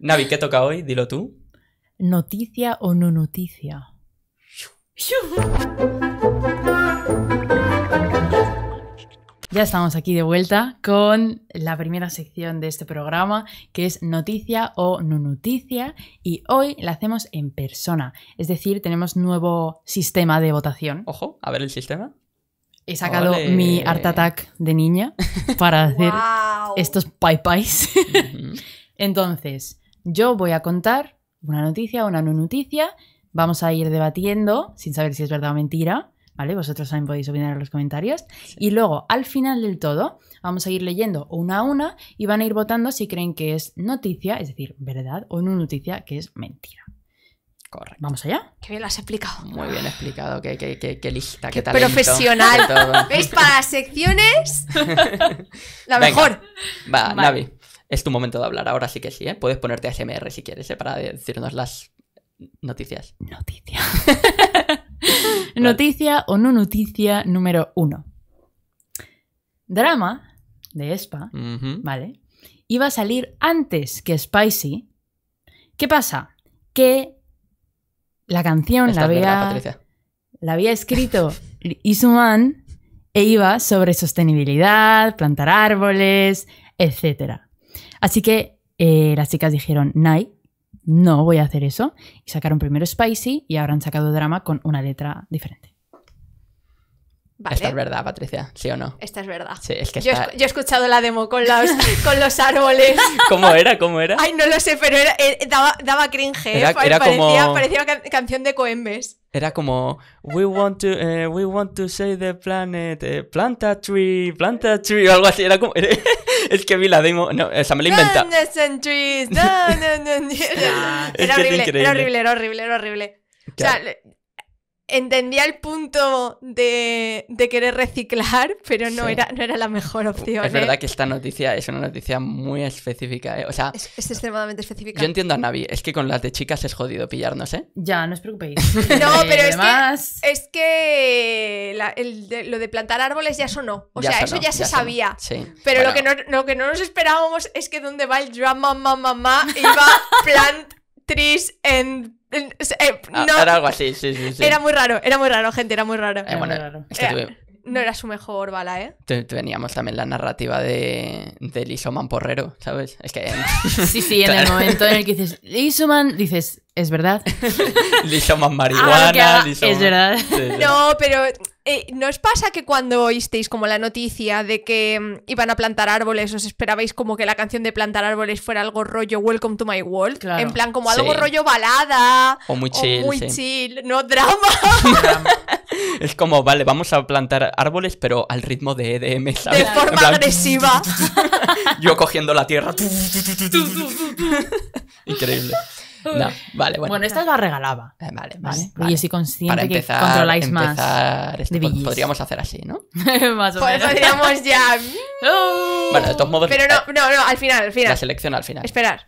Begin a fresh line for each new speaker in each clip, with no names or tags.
Navi, ¿qué toca hoy? Dilo tú.
¿Noticia o no noticia? Ya estamos aquí de vuelta con la primera sección de este programa, que es noticia o no noticia, y hoy la hacemos en persona. Es decir, tenemos nuevo sistema de votación. Ojo,
a ver el sistema.
He sacado mi Art Attack de niña para hacer estos pie pies. Entonces, yo voy a contar una noticia, una no noticia. Vamos a ir debatiendo sin saber si es verdad o mentira. ¿Vale? Vosotros también podéis opinar en los comentarios. Y luego, al final del todo, vamos a ir leyendo una a una y van a ir votando si creen que es noticia, es decir, verdad, o no noticia, que es mentira. Correcto. ¿Vamos allá?
Qué bien lo has explicado. Muy bien
explicado, qué, lista,
qué, tal. profesional. ¿Veis?
Para secciones, la mejor. Va, Navi,
es tu momento de hablar. Ahora sí que sí, ¿eh? Puedes ponerte ASMR si quieres, ¿eh? Para decirnos
las noticias. Noticia. noticia o no noticia número uno. Drama de Espa, ¿vale? Iba a salir antes que Spicy. ¿Qué pasa? Que la canción la había, la había escrito Isuman e iba sobre sostenibilidad, plantar árboles, etc. Así que eh, las chicas dijeron, Nike, no voy a hacer eso. Y sacaron primero Spicy y ahora han sacado Drama con una letra diferente.
Esta es verdad,
Patricia, ¿sí o no?
Esta es verdad. Sí,
es que yo, he,
escuchado la demo con los, con los árboles. ¿Cómo
era? ¿Cómo era?
Ay, no lo sé, pero era, eh, daba, daba, cringe. Eh, parecía, una parecía canción de Coembes.
Era como, we want to, eh, we want to save the planet, Plant a tree, plant a tree, o algo así. Era como... es que vi la demo, no, esa me la inventa. no,
no, no. Era, horrible, era horrible, era horrible, era horrible. O sea, entendía el punto de, de querer reciclar, pero no, era, no era la mejor uh, opción. Es verdad ¿eh?
que esta noticia es una noticia muy específica, ¿eh? O sea, es,
extremadamente específica. Yo
entiendo a Navi, es que con las de chicas es jodido pillarnos, ¿eh?
Ya,
no os preocupéis. no, pero es, que, lo de plantar árboles ya sonó. O sea, eso ya, se sabía. Sí. Pero lo, que no, lo que no nos esperábamos es que donde va el drama mamá mamá iba plant trees and Eh, ah, era algo
así, sí, sí, sí. Era muy
raro, era muy raro, gente, era muy raro. Eh, eh, no era su mejor bala, ¿eh?
Teníamos también la narrativa de, de Lisoman porrero, ¿sabes? Es que... sí, sí, en el momento en
el que dices Lisoman, dices, es verdad.
Lisoman ah, marihuana, Lisoman... Es verdad.
No, pero eh, ¿No os pasa que cuando oísteis como la noticia de que mm, iban a plantar árboles, os esperabais como que la canción de plantar árboles fuera algo rollo Welcome to My World? En plan, como algo rollo balada. O muy chill. muy chill, no drama.
es como, vale, vamos a plantar árboles, pero al ritmo de EDM, De forma agresiva. Yo cogiendo la tierra. Increíble.
No, vale, bueno. Bueno, estas la regalaba. Eh, vale, vale, Y así consciente Para que controláis más.
podríamos hacer así, ¿no?
más o pues menos. podríamos ya. bueno, de
todos modos. Pero no, eh, no,
no, al final, al
final.
La selección al final.
Esperar.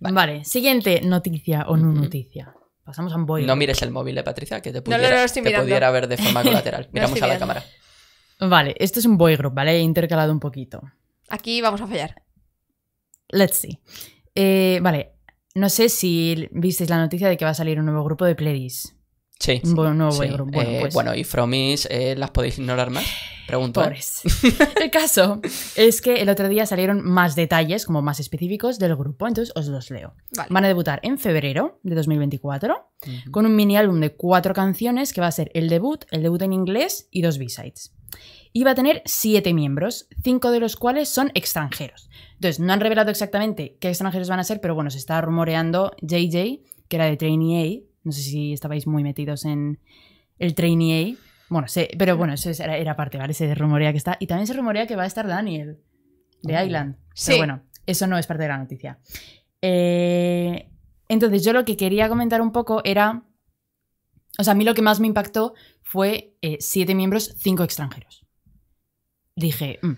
Vale, siguiente noticia o no noticia. Pasamos a un boy. No
mires el móvil de eh, Patricia, que te pudiera, te pudiera ver de forma colateral.
Miramos a la cámara.
Vale, esto es un boy group, ¿vale? He intercalado un poquito.
Aquí vamos a fallar.
Let's see. Eh, vale, no sé si visteis la noticia de que va a salir un nuevo grupo de Pledis. Sí. Un nuevo grupo. Eh, pues. Bueno, y
Fromis, eh, ¿las podéis ignorar más? Pregunto. ¿eh? Pobres.
el caso es que el otro día salieron más detalles, como más específicos, del grupo, entonces os los leo. Van a debutar en febrero de 2024 con un mini álbum de cuatro canciones que va a ser el debut, el debut en inglés y dos B-sides. Iba a tener siete miembros, cinco de los cuales son extranjeros. Entonces, no han revelado exactamente qué extranjeros van a ser, pero bueno, se está rumoreando JJ, que era de Trainee A. No sé si estabais muy metidos en el Trainee A. Bueno, pero bueno, eso era, parte, ¿vale? Se rumorea que está. Y también se rumorea que va a estar Daniel,
de Island. Sí. Pero bueno,
eso no es parte de la noticia. Eh, entonces, yo lo que quería comentar un poco era. O sea, a mí lo que más me impactó fue eh, siete miembros, cinco extranjeros dije, mm,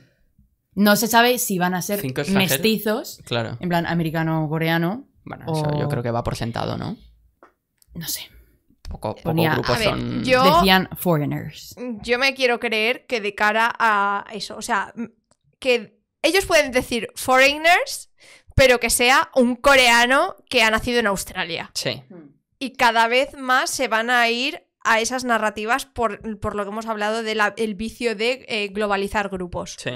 no se sabe si van a ser mestizos, claro. en plan americano o coreano. Bueno, eso yo creo
que va por sentado,
¿no? No sé. Poco, son... decían foreigners.
Yo me quiero creer que de cara a eso, o sea, que ellos pueden decir foreigners, pero que sea un coreano que ha nacido en Australia. Sí. Y cada vez más se van a ir a esas narrativas por, lo que hemos hablado del vicio de eh, globalizar grupos. Sí.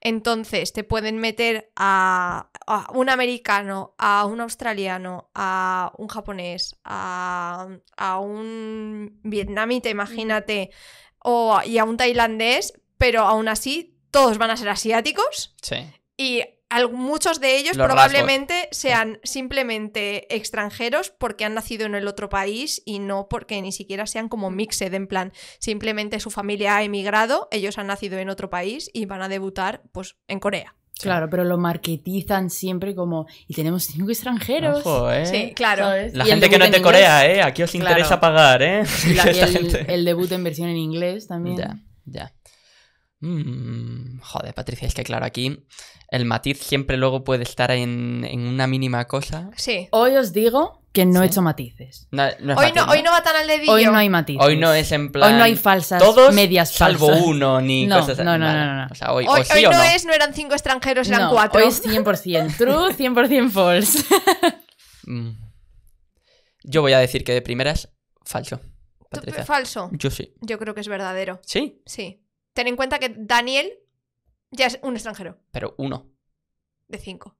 Entonces te pueden meter a, un americano, a un australiano, a un japonés, a, un vietnamita, imagínate, y a un tailandés, pero aún así todos van a ser asiáticos. Sí muchos de ellos probablemente sean simplemente extranjeros porque han nacido en el otro país y no porque ni siquiera sean como mixed, en plan, simplemente su familia ha emigrado, ellos han nacido en otro país y van a debutar pues en Corea.
Claro, pero lo marketizan siempre como y tenemos cinco extranjeros. ¿eh? Sí, claro. La gente que no es de Corea, ¿eh? Aquí os interesa pagar, ¿eh? el, el, debut en versión en inglés también. Ya,
ya. Mm, joder, Patricia, es que claro, aquí el matiz siempre luego puede estar en, una mínima cosa.
Sí. Hoy os digo que no he hecho matices.
hoy, no,
va tan al dedillo. Hoy no hay
matices. Hoy no
es en plan. Hoy no hay
falsas,
medias falsas. Salvo uno, ni cosas No, no, no,
no. hoy, no,
es, no eran cinco extranjeros, eran cuatro. Hoy es 100% true, 100% false. Mm.
Yo voy a decir que de primeras, falso. Patricia. Falso. Yo sí.
Yo creo que es verdadero. ¿Sí? Sí. Ten en cuenta que Daniel ya es un extranjero. Pero uno. De cinco.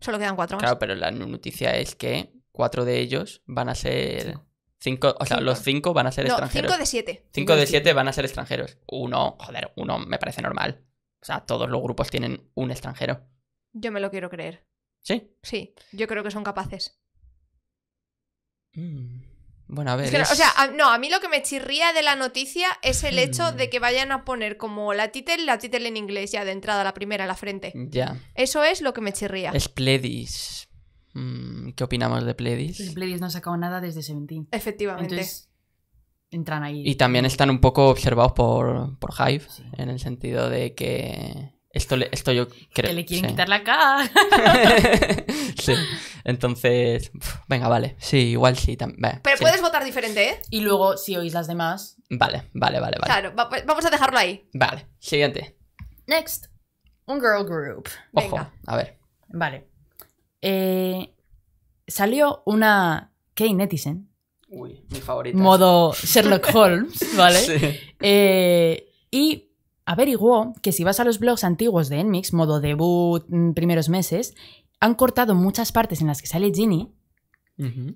Solo quedan cuatro más. Claro,
pero la noticia es que cuatro de ellos van a ser. Cinco, o sea, los cinco van a ser no, extranjeros. Cinco de siete. Cinco, de, siete, van a ser extranjeros. Uno, joder, uno me parece normal. O sea, todos los grupos tienen un extranjero.
Yo me lo quiero creer. ¿Sí? Sí, yo creo que son capaces.
Mm. Bueno, a ver. O sea,
no, a mí lo que me chirría de la noticia es el hecho mm. de que vayan a poner como la títel la títel en inglés ya de entrada, la primera, la frente. Ya. Eso es lo que me chirría. Es
Pledis. Mm, ¿Qué opinamos de Pledis?
Pledis no ha sacado nada desde Seventeen. Efectivamente. entran ahí. Y también
están un poco observados por, por Hive, en el sentido de que esto, le, esto yo creo. Que le quieren quitar la cara. sí. Entonces, venga, vale. Sí, igual sí. también. Pero puedes
votar diferente, ¿eh? Y luego, si oís las demás. Vale, vale, vale. vale. Claro, vamos a dejarlo ahí.
Vale, siguiente.
Next. Un girl group. Ojo, a ver. Vale. Eh, salió una Kay Netizen.
Uy, mi favorita. Modo
Sherlock Holmes, ¿vale? sí. Eh, y averiguó que si vas a los blogs antiguos de Enmix, modo debut, mm, primeros meses, han cortado muchas partes en las que sale Ginny.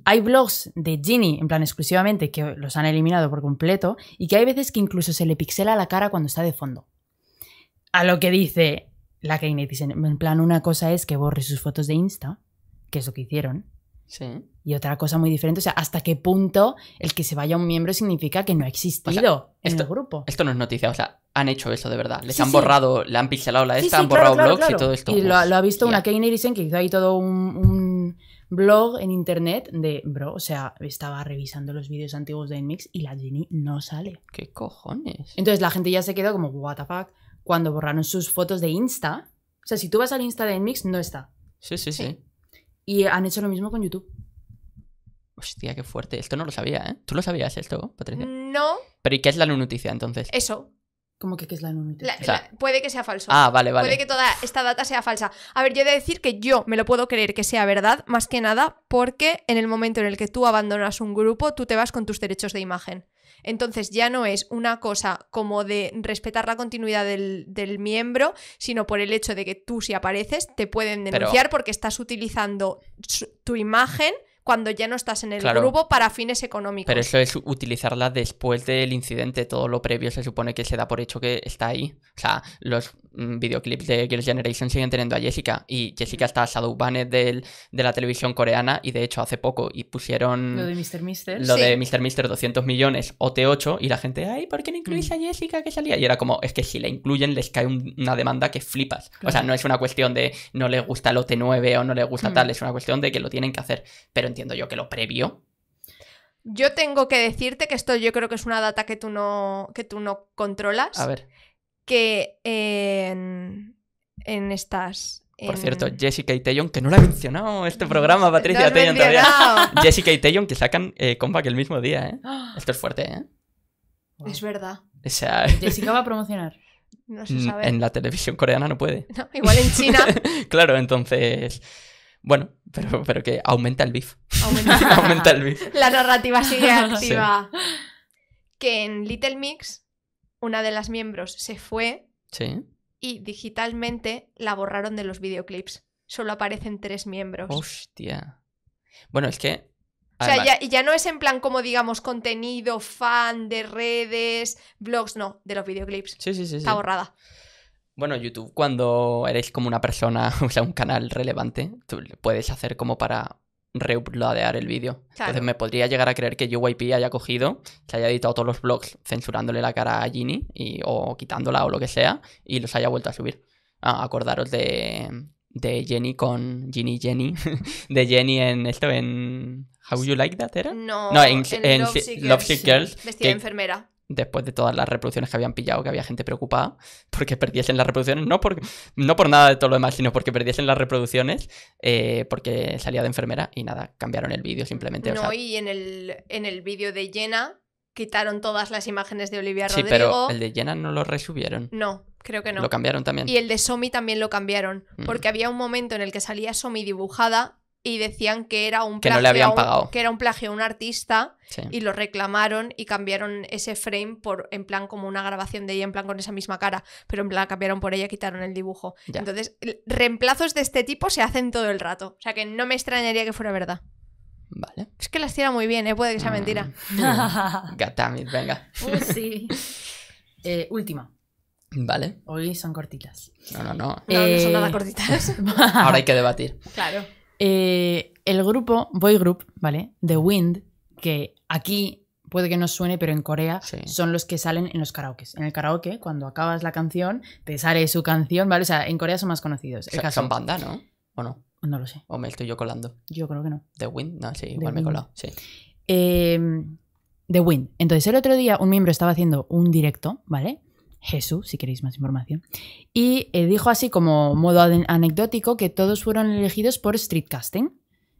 Hay blogs de Ginny, en plan exclusivamente, que los han eliminado por completo y que hay veces que incluso se le pixela la cara cuando está de fondo. A lo que dice la Kane, en plan, una cosa es que borre sus fotos de Insta, que es lo que hicieron, Sí. Y otra cosa muy diferente, o sea, hasta qué punto el que se vaya un miembro significa que no ha existido este grupo.
Esto no es noticia, o sea, han hecho eso de verdad. Les han borrado, le han pixelado la esta, han borrado blogs y todo esto. Y lo, ha
visto una Kane que hizo ahí todo un, blog en internet de, bro, o sea, estaba revisando los vídeos antiguos de Nmix y la Jenny no sale. ¿Qué cojones? Entonces la gente ya se quedó como, what the fuck, cuando borraron sus fotos de Insta. O sea, si tú vas al Insta de Nmix, no está. Sí, sí, sí. Y han hecho lo mismo con YouTube.
Hostia, qué fuerte. Esto no lo sabía, ¿eh? ¿Tú lo sabías esto, Patricia? No. ¿Pero y qué es la noticia
entonces? Eso, como que qué es la anonimidad?
puede que sea falso. Ah, vale, vale. Puede que toda esta data sea falsa. A ver, yo he de decir que yo me lo puedo creer que sea verdad, más que nada porque en el momento en el que tú abandonas un grupo, tú te vas con tus derechos de imagen. Entonces ya no es una cosa como de respetar la continuidad del, miembro, sino por el hecho de que tú si apareces te pueden denunciar porque estás utilizando tu imagen cuando ya no estás en el grupo para fines económicos. Pero eso
es utilizarla después del incidente, todo lo previo se supone que se da por hecho que está ahí. O sea, los mm, videoclips de Girls' Generation siguen teniendo a Jessica y Jessica está a shadowbanned del, de la televisión coreana y de hecho hace poco y pusieron... Lo de Mr. Mister. Lo de Mr. Mister 200 millones OT8 y la gente, ay, ¿por qué no incluís mm. a Jessica que salía? Y era como, es que si la incluyen les cae una demanda que flipas. O sea, no es una cuestión de no le gusta el OT9 o no le gusta mm. tal, es una cuestión de que lo tienen que hacer. Pero yo que lo previo.
Yo tengo que decirte que esto yo creo que es una data que tú no, que tú no controlas. A ver. Que en, en estas. Por cierto,
Jessica y Taeyong, que no la he mencionado este programa, Patricia no todavía. Jessica y que sacan eh, que el mismo día, ¿eh? Esto es fuerte, ¿eh? Es verdad. O sea... Jessica
va a promocionar. No se sabe. En
la televisión coreana no puede. igual en China. claro, entonces. Bueno, pero, que aumenta el beef.
Aumenta, el beef. La
narrativa sigue activa. Que en Little Mix, una de las miembros se fue. Y digitalmente la borraron de los videoclips. Solo aparecen tres miembros.
Hostia. Bueno, es que
O sea, ya, no es en plan como, digamos, contenido, fan de redes, blogs, no, de los videoclips. Sí, sí, sí. Está borrada.
Bueno, YouTube, cuando eres como una persona, o sea, un canal relevante, tú puedes hacer como para reuploadear el vídeo. Entonces me podría llegar a creer que UYP haya cogido, se haya editado todos los blogs censurándole la cara a Ginny y, o quitándola o lo que sea y los haya vuelto a subir. Ah, acordaros de, de Jenny con Ginny Jenny, de Jenny en esto, en How You Like That, ¿era? No, en, en, Girls. vestida enfermera después de todas las reproducciones que habían pillado, que había gente preocupada porque perdiesen las reproducciones, no por, no por nada de todo lo demás, sino porque perdiesen las reproducciones, eh, porque salía de enfermera y nada, cambiaron el vídeo simplemente. No, y
en el, en el vídeo de Jenna quitaron todas las imágenes de Olivia Rodrigo. Sí, pero el
de Jenna no lo resubieron.
No, creo que no. Lo cambiaron también. Y el de Somi también lo cambiaron, mm. porque había un momento en el que salía Somi dibujada y decían que era un plagio, que era un plagio a un artista y lo reclamaron y cambiaron ese frame por en plan como una grabación de ella en plan con esa misma cara, pero en plan cambiaron por ella, quitaron el dibujo. Entonces, reemplazos de este tipo se hacen todo el rato, o sea que no me extrañaría que fuera verdad. Vale. Es que las tira muy bien, ¿eh? puede que sea mm. mentira.
Gatamit, venga. Pues
sí. Eh, última.
Vale. Hoy son cortitas. No, no, no. No, no son eh, nada cortitas. Ahora hay que debatir. Claro. Eh, el grupo, Boy Group, ¿vale? The Wind, que aquí puede que no suene, pero en Corea son los que salen en los karaokes. En el karaoke, cuando acabas la canción, te sale su canción, ¿vale? O sea, en Corea son más conocidos. son banda, ¿no?
¿O no? No lo sé. ¿O me estoy yo colando? Yo creo que no. The Wind, no, sí, igual me he colado, sí.
Eh, The Wind. Entonces, el otro día un miembro estaba haciendo un directo, ¿vale? Jesús, si queréis más información, y eh, dijo así como modo anecdótico que todos fueron elegidos por street casting.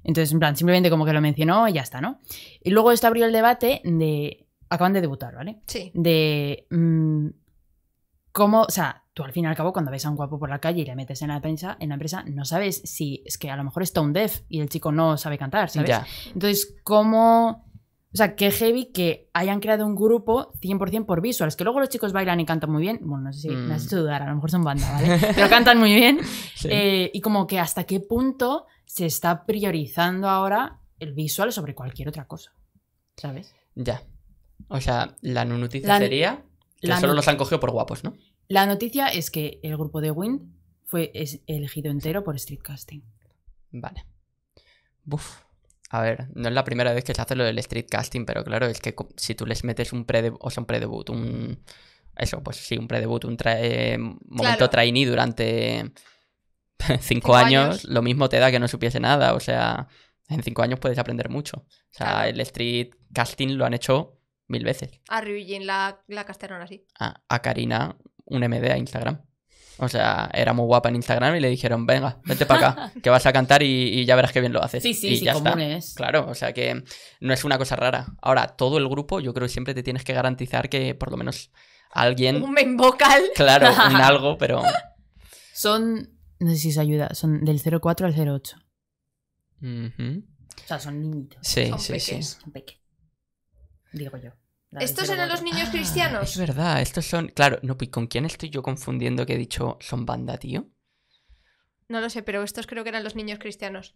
Entonces, en plan, simplemente como que lo mencionó y ya está, ¿no? Y luego esto abrió el debate de... Acaban de debutar, ¿vale? Sí. De... Mm, ¿Cómo? O sea, tú al fin y al cabo cuando ves a un guapo por la calle y le metes en la prensa, en la empresa, no sabes si es que a lo mejor es tone deaf y el chico no sabe cantar, ¿sabes? Entonces, ¿cómo o sea, qué heavy que hayan creado un grupo 100% por visuals. Que luego los chicos bailan y cantan muy bien. Bueno, no sé si me has mm. hecho dudar, a lo mejor son banda, ¿vale? Pero cantan muy bien. Eh, y como que hasta qué punto se está priorizando ahora el visual sobre cualquier otra cosa. ¿Sabes?
Ya. O sea, la noticia sería que solo los han cogido por guapos, ¿no?
La noticia es que el grupo de Wind fue elegido entero por streetcasting. Vale. Buf.
A ver, no es la primera vez que se hace lo del street casting, pero claro, es que si tú les metes un pre o sea, un predebut, un. Eso, pues sí, un pre-debut, un eh, momento trainee durante cinco, años, lo mismo te da que no supiese nada. O sea, en cinco años puedes aprender mucho. O sea, el street casting lo han hecho mil veces.
A Ryujin la, la castaron así.
a Karina, un MD a Instagram. O sea, era muy guapa en Instagram y le dijeron, venga, vete para acá, que vas a cantar y, ya verás qué bien lo haces. Sí, sí, y sí, ya Es. Claro, o sea que no es una cosa rara. Ahora, todo el grupo, yo creo que siempre te tienes que garantizar que por lo menos alguien. Un main vocal. Claro, un algo, pero.
Son. No sé si se ayuda, son del 04 al 08.
O
sea, son niñitos. Sí, sí, sí. Son peques. Digo yo. ¿Estos eran los niños ah, cristianos? Es
verdad, estos son. Claro, no, ¿con quién estoy yo confundiendo que he dicho son banda, tío?
No lo sé, pero estos creo que eran los niños cristianos.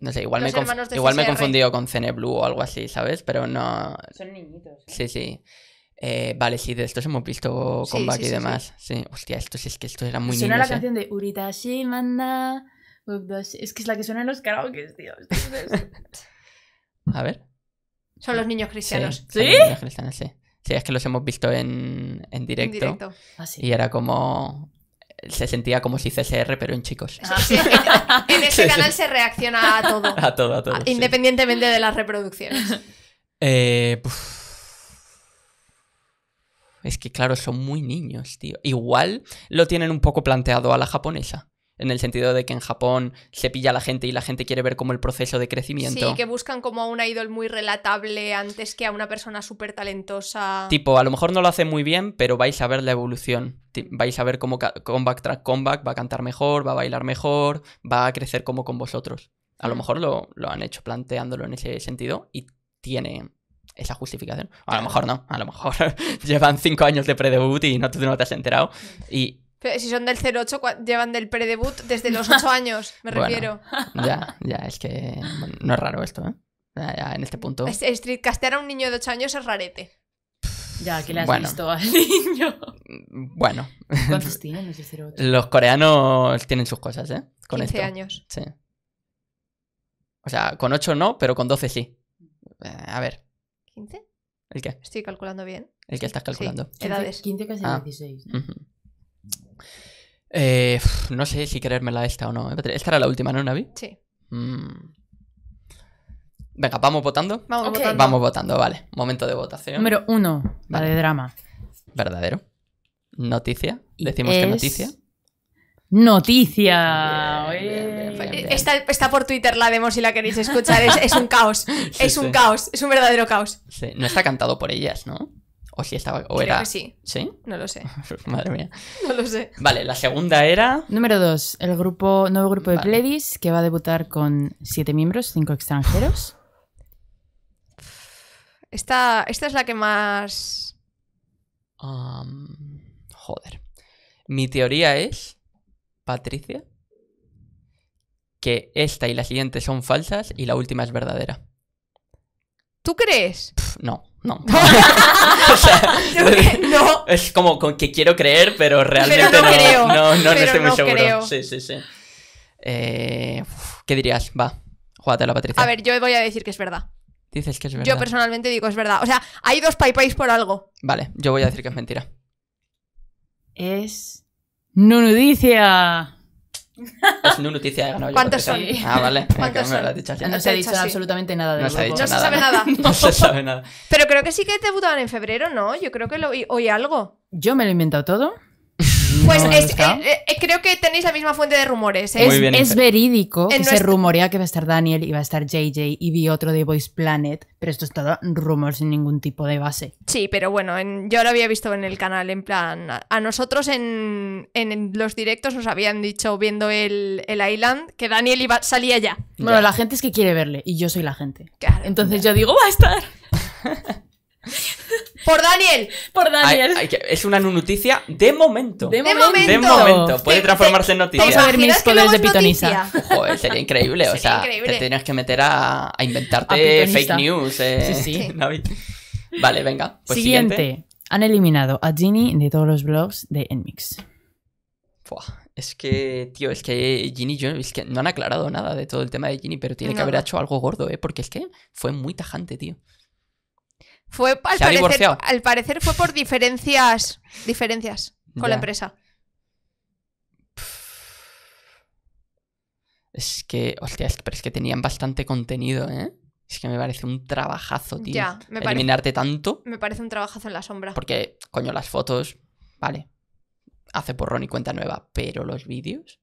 No sé, igual, me, he confundido con
Ceneblue o algo así, ¿sabes? Pero no. Son niñitos. ¿eh? Sí, sí. Eh, vale, sí, de estos hemos visto con y demás. Sí. hostia, estos es que esto eran muy Suena no la canción
de Uritashi Manda. Es que es la que suena en los karaoke, tío.
A ver.
Son los niños cristianos.
Sí, es que los hemos visto en, directo. Ah, y era como. Se sentía como si CSR, pero en chicos.
Ah, en ese canal se reacciona a todo. A todo, a todo. independientemente de las reproducciones.
Eh, es que, claro, son muy niños, tío. Igual lo tienen un poco planteado a la japonesa en el sentido de que en Japón se pilla a la gente y la gente quiere ver como el proceso de crecimiento. Sí, que
buscan como a una idol muy relatable antes que a una persona súper talentosa.
Tipo, a lo mejor no lo hace muy bien, pero vais a ver la evolución. Vais a ver cómo comeback track comeback va a cantar mejor, va a bailar mejor, va a crecer como con vosotros. A lo mm. mejor lo, lo han hecho planteándolo en ese sentido y tiene esa justificación. A lo mejor no, a lo mejor llevan cinco años de pre-debut y no, tú no te has enterado. Mm. Y
pero si son del 08, llevan del pre predebut desde los 8 años, me refiero. Ya,
ya, es que no es raro esto, ¿eh? Ya, ya, en este punto. Streetcaster
streetcastear a un niño de 8 años es rarete. Ya, que le has visto al niño. Mm,
bueno. ¿Cuántos tienen los 08?
Los coreanos tienen sus cosas, ¿eh?
Con 15 años.
Sí.
O sea, con 8 no, pero con 12 sí. Eh, a ver. ¿15? ¿El qué? Estoy
calculando bien. ¿El que estás calculando? Sí. Edades. 15 casi 16.
Ah. ¿no? Eh, no sé si querérmela esta o no. ¿eh? Esta era la última, ¿no, Navi? Sí. Mm. Venga, ¿vamos votando? Vamos, votando. vale. Momento de votación. Número
uno, vale. drama.
Verdadero. Noticia. Decimos que noticia.
Noticia.
está, por Twitter la demo si la queréis escuchar. Es, un caos. es un caos. Es un verdadero caos.
No está cantado por ellas, ¿no? O si estaba. O era... sí.
No lo sé.
Madre mía.
No lo sé.
Vale, la segunda era.
Número 2. El grupo, nuevo grupo de Pledis que va a debutar con siete miembros, cinco extranjeros.
Esta, esta es la que más.
joder. Mi teoría es. Patricia. Que esta y la siguiente son falsas y la última es verdadera.
¿Tú crees? no, no. o sea, no.
Es como con que quiero creer, pero realmente no, no, no, estoy muy seguro. Sí, sí, sí. Eh, ¿Qué dirías? Va, la Patricia. A
ver, yo voy a decir que es verdad.
Dices que es verdad. Yo
personalmente digo es verdad. O sea, hay dos paypays por algo.
Vale, yo voy a decir que es mentira.
Es.
¡Nunudicia! Pues
es una noticia de ganado. ¿Cuántos son? Ah, vale. No,
se ha dicho
absolutamente nada
de No, no se sabe nada. no se sabe nada.
Pero creo que sí que debutaban en febrero, ¿no? Yo creo que lo oí, oí algo. Yo me lo he inventado todo. Pues eh, eh, eh, creo que tenéis la misma fuente de rumores. Es,
verídico que se rumorea que va a estar Daniel y va a estar JJ y vi otro de Voice Planet, pero esto es todo rumor sin ningún tipo de base.
Sí, pero bueno, yo lo había visto en el canal, en plan, a, nosotros en, los directos nos habían dicho viendo el, Island que Daniel iba, salía ya. Bueno, la
gente es que quiere verle y yo soy la gente.
Entonces yo digo, va a estar. Por Daniel. Por Daniel.
es una noticia de momento. De, momento. De momento. Puede transformarse en noticia. Vamos a ver mis colores de pitonisa. Joder, sería increíble. o sea, te tienes que meter a, inventarte fake news. Eh, sí, sí. vale, venga. Pues siguiente.
Han eliminado a Ginny de todos los blogs de Enmix.
Es que, tío, es que Ginny, es que no han aclarado nada de todo el tema de Ginny, pero tiene que haber hecho algo gordo, ¿eh? Porque es que fue muy tajante, tío
al parecer, fue por diferencias, diferencias con la empresa.
Es que, hostia, pero es que tenían bastante contenido, ¿eh? Es que me parece un trabajazo, tío. Ya, me Eliminarte tanto. Me parece un trabajazo en la sombra. Porque, coño, las fotos, vale. Hace por y cuenta nueva, pero los vídeos.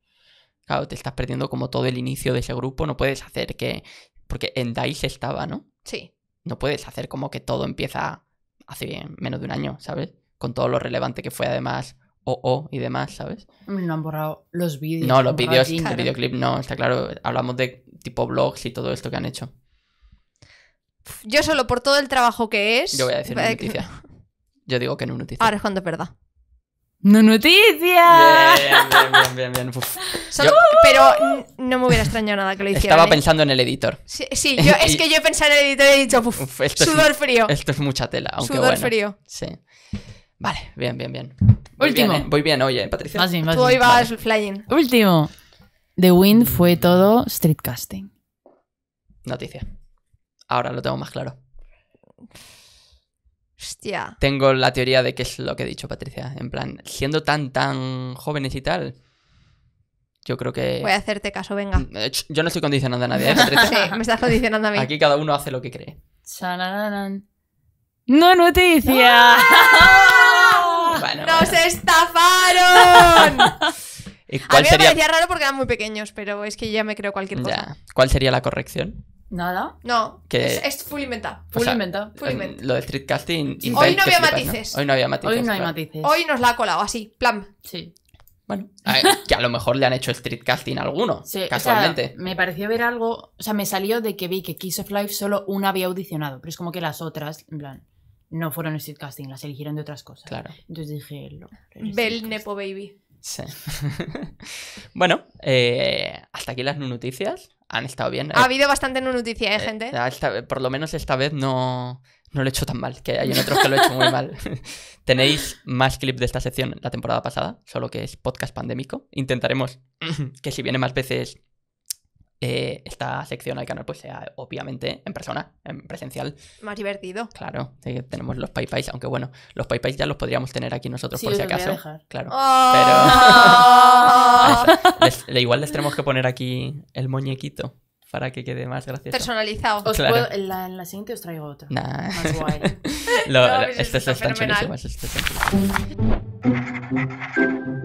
Claro, te estás perdiendo como todo el inicio de ese grupo. No puedes hacer que. Porque en DICE estaba, ¿no? Sí. No puedes hacer como que todo empieza hace menos de un año, ¿sabes? Con todo lo relevante que fue además o y demás, ¿sabes?
No han borrado los vídeos. No, los vídeos, el videoclip
no, está claro. Hablamos de tipo blogs y todo esto que han hecho.
Yo solo por todo el trabajo que es. Yo voy a decir una eh, noticia.
Yo digo que no es noticia. Ahora
es cuando es verdad. ¡No noticia! Bien,
bien, bien, bien pero
no me hubiera extrañado nada que lo hiciera. Estaba ¿eh? pensando en el
editor. Sí, es que
yo he pensado en el editor y he dicho, Uf, sudor frío. Esto es mucha tela, aunque Sudor frío.
Sí. Vale, bien, bien, bien. Último. Voy bien, eh, oye, eh, Patricia.
Tú hoy
vas flying. Último.
The Wind fue todo streetcasting.
Noticia. Ahora lo tengo más claro. Hostia. Tengo la teoría de qué es lo que he dicho, Patricia. En plan, siendo tan, tan jóvenes y tal, yo creo que. Voy a hacerte caso, venga. Mm, yo no estoy condicionando a nadie. ¿eh? sí,
me estás condicionando a mí. Aquí
cada uno hace lo que cree.
¡No noticia! ¡Nos estafaron! a
mí me parecía
raro porque eran muy pequeños, pero es que ya me creo cualquier cosa.
¿Cuál sería la corrección?
Nada. No. Es, full inventado. Full
Lo de street casting. Hoy no había matices. Hoy no había matices. Hoy no hay matices.
Hoy nos la ha colado así, plam Sí. Bueno.
Ah, que a lo mejor le han hecho street casting a alguno, sí, casualmente.
me pareció ver algo. O sea, me salió de que vi que Kiss of Life solo una había audicionado, pero es como que las otras, en plan, no fueron street casting, las eligieron de otras cosas. Claro. Entonces dije. Bel Nepo Baby. Sí.
bueno, eh, hasta aquí las noticias. Han estado bien. Ha habido
bastante noticias, ¿eh, gente?
Eh, por lo menos esta vez no no lo he hecho tan mal, que hay en otros que lo he hecho muy mal. Tenéis más clips de esta sección la temporada pasada, solo que es podcast pandémico. Intentaremos que si viene más veces eh, esta sección al canal, pues sea obviamente en persona, en presencial. Más divertido. Claro, tenemos los PayPays, aunque bueno, los PayPays ya los podríamos tener aquí nosotros por si acaso. Claro. Oh. Pero... igual les tenemos que poner aquí el muñequito para que quede más gracioso. Personalizado.
en, la, siguiente os traigo otro. Más guay. lo, no, este, este es tan
este.